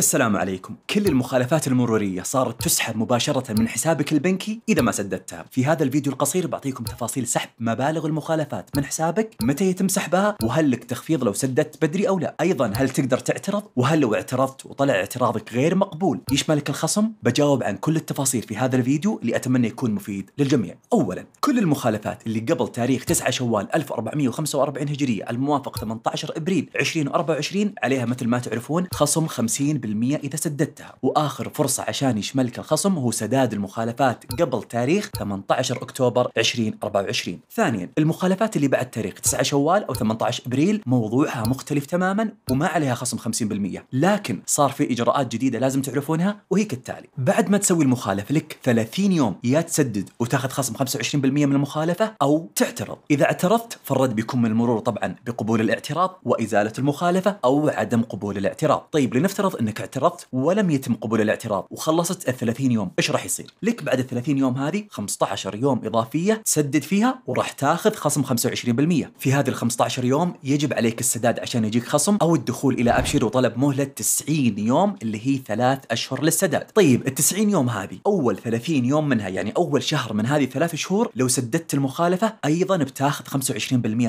السلام عليكم كل المخالفات المرورية صارت تسحب مباشرة من حسابك البنكي إذا ما سددتها في هذا الفيديو القصير بعطيكم تفاصيل سحب مبالغ المخالفات من حسابك متى يتم سحبها وهل لك تخفيض لو سددت بدري أو لا أيضا هل تقدر تعترض وهل لو اعترضت وطلع اعتراضك غير مقبول يشملك الخصم بجاوب عن كل التفاصيل في هذا الفيديو اللي أتمنى يكون مفيد للجميع أولا كل المخالفات اللي قبل تاريخ 9 شوال 1445 هجرية الموافق 18 إبريل 2024 عليها مثل ما تعرفون خصم 50% إذا سددتها وآخر فرصة عشان يشملك الخصم هو سداد المخالفات قبل تاريخ 18 أكتوبر 2024 ثانيا المخالفات اللي بعد تاريخ 9 شوال أو 18 إبريل موضوعها مختلف تماما وما عليها خصم 50% لكن صار في إجراءات جديدة لازم تعرفونها وهي كالتالي بعد ما تسوي المخالفة لك 30 يوم يا تسدد وتاخذ خصم 25% من المخالفة أو تعترض إذا اعترضت فالرد بيكون من المرور طبعا بقبول الاعتراض وإزالة المخالفة أو عدم قبول الاعتراض طيب لنفترض أنك اعترضت ولم يتم قبول الاعتراض وخلصت ال 30 يوم ايش راح يصير لك بعد ال 30 يوم هذه 15 يوم اضافيه تسدد فيها وراح تاخذ خصم 25% في هذه ال 15 يوم يجب عليك السداد عشان يجيك خصم او الدخول الى ابشر وطلب مهله 90 يوم اللي هي ثلاث اشهر للسداد طيب ال 90 يوم هذه اول 30 يوم منها يعني اول شهر من هذه ثلاث شهور لو سددت المخالفه ايضا بتاخذ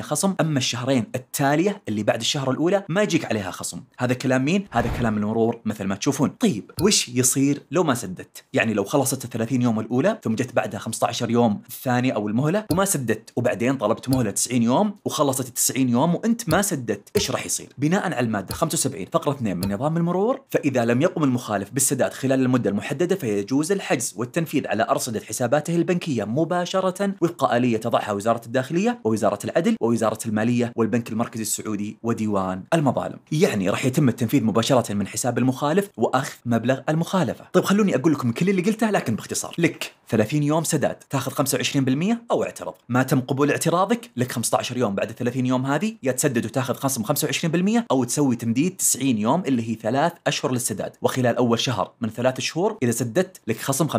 25% خصم اما الشهرين التاليه اللي بعد الشهر الاولى ما يجيك عليها خصم هذا كلام مين هذا كلام المرور مثل ما تشوفون طيب وش يصير لو ما سددت يعني لو خلصت ال 30 يوم الاولى ثم جت بعدها 15 يوم الثاني او المهله وما سددت وبعدين طلبت مهله 90 يوم وخلصت ال 90 يوم وانت ما سددت ايش راح يصير بناء على الماده 75 فقره 2 من نظام المرور فاذا لم يقم المخالف بالسداد خلال المده المحدده فيجوز الحجز والتنفيذ على ارصده حساباته البنكيه مباشره وفق اليه تضعها وزاره الداخليه ووزاره العدل ووزاره الماليه والبنك المركزي السعودي وديوان المظالم يعني راح يتم التنفيذ مباشره من حساب المخالف المخالف واخذ مبلغ المخالفه طيب خلوني اقول لكم كل اللي قلته لكن باختصار لك 30 يوم سداد تاخذ 25% او اعترض ما تم قبول اعتراضك لك 15 يوم بعد 30 يوم هذه يا تسدد وتاخذ خصم 25% او تسوي تمديد 90 يوم اللي هي ثلاث اشهر للسداد وخلال اول شهر من ثلاث شهور اذا سددت لك خصم 25%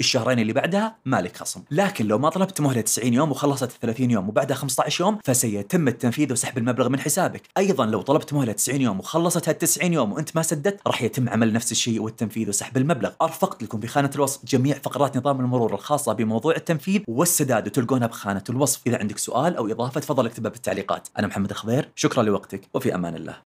الشهرين اللي بعدها ما لك خصم لكن لو ما طلبت مهله 90 يوم وخلصت 30 يوم وبعدها 15 يوم فسيتم التنفيذ وسحب المبلغ من حسابك ايضا لو طلبت مهله 90 يوم وخلصت هال 90 يوم وانت ما سددت سدت راح يتم عمل نفس الشيء والتنفيذ وسحب المبلغ ارفقت لكم بخانه الوصف جميع فقرات نظام المرور الخاصه بموضوع التنفيذ والسداد وتلقونها بخانه الوصف اذا عندك سؤال او اضافه تفضل اكتبها بالتعليقات انا محمد خضير شكرا لوقتك وفي امان الله